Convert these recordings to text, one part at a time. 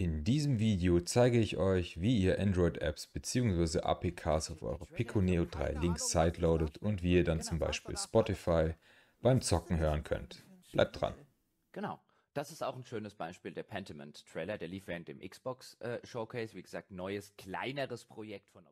In diesem Video zeige ich euch, wie ihr Android-Apps bzw. APKs auf eure Pico Neo 3 links sideloadet und wie ihr dann zum Beispiel Spotify beim Zocken hören könnt. Bleibt dran. Genau. Das ist auch ein schönes Beispiel der Pentiment-Trailer, der lief während dem Xbox-Showcase. Äh, Wie gesagt, neues, kleineres Projekt von...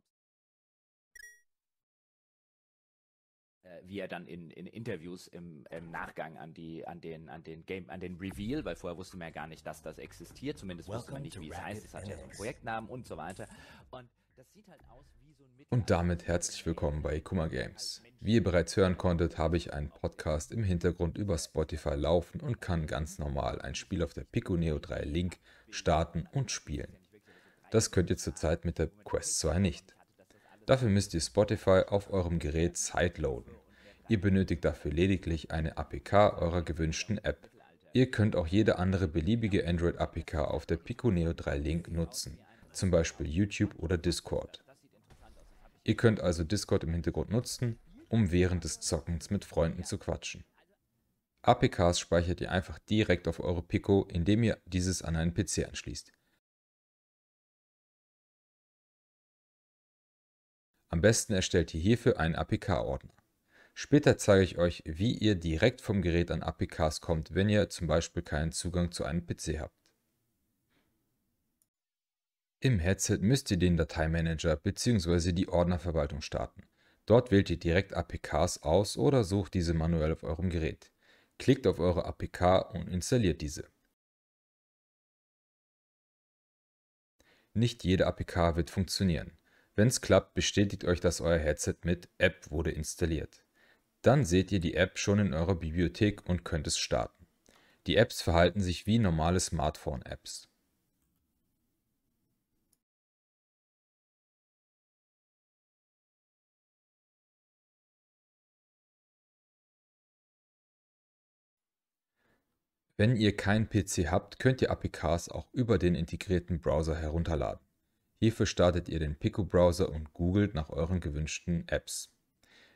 Äh, wie er dann in, in Interviews im, im Nachgang an die an den an den Game an den Reveal, weil vorher wusste man ja gar nicht, dass das existiert, zumindest Welcome wusste man nicht, wie es heißt. Es hat ja so einen Projektnamen und so weiter. Und das sieht halt aus wie so ein Mit Und damit herzlich willkommen bei Kuma Games. Wie ihr bereits hören konntet, habe ich einen Podcast im Hintergrund über Spotify laufen und kann ganz normal ein Spiel auf der Pico Neo 3 Link starten und spielen. Das könnt ihr zurzeit mit der Quest 2 nicht. Dafür müsst ihr Spotify auf eurem Gerät sideloaden Ihr benötigt dafür lediglich eine APK eurer gewünschten App. Ihr könnt auch jede andere beliebige Android-APK auf der Pico Neo 3 Link nutzen, zum Beispiel YouTube oder Discord. Ihr könnt also Discord im Hintergrund nutzen, um während des Zockens mit Freunden zu quatschen. APKs speichert ihr einfach direkt auf eure Pico, indem ihr dieses an einen PC anschließt. Am besten erstellt ihr hierfür einen APK-Ordner. Später zeige ich euch, wie ihr direkt vom Gerät an APKs kommt, wenn ihr zum Beispiel keinen Zugang zu einem PC habt. Im Headset müsst ihr den Dateimanager bzw. die Ordnerverwaltung starten. Dort wählt ihr direkt APKs aus oder sucht diese manuell auf eurem Gerät. Klickt auf eure APK und installiert diese. Nicht jede APK wird funktionieren. Wenn es klappt, bestätigt euch dass euer Headset mit App wurde installiert. Dann seht ihr die App schon in eurer Bibliothek und könnt es starten. Die Apps verhalten sich wie normale Smartphone-Apps. Wenn ihr keinen PC habt, könnt ihr APKs auch über den integrierten Browser herunterladen. Hierfür startet ihr den Pico-Browser und googelt nach euren gewünschten Apps.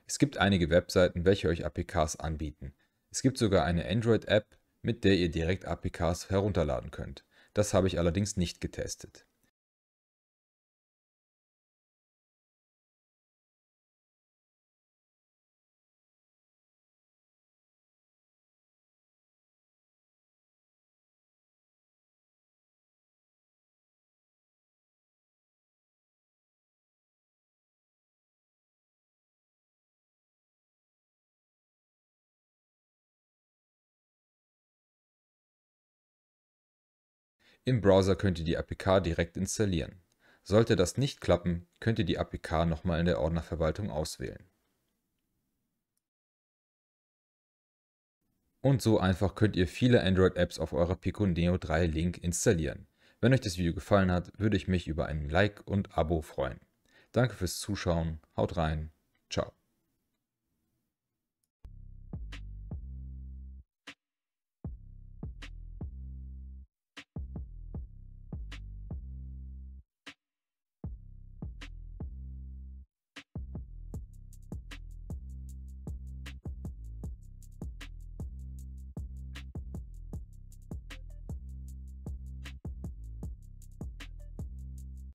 Es gibt einige Webseiten, welche euch APKs anbieten. Es gibt sogar eine Android-App, mit der ihr direkt APKs herunterladen könnt. Das habe ich allerdings nicht getestet. Im Browser könnt ihr die APK direkt installieren. Sollte das nicht klappen, könnt ihr die APK nochmal in der Ordnerverwaltung auswählen. Und so einfach könnt ihr viele Android-Apps auf eurer Pico Neo 3 Link installieren. Wenn euch das Video gefallen hat, würde ich mich über ein Like und Abo freuen. Danke fürs Zuschauen, haut rein, ciao.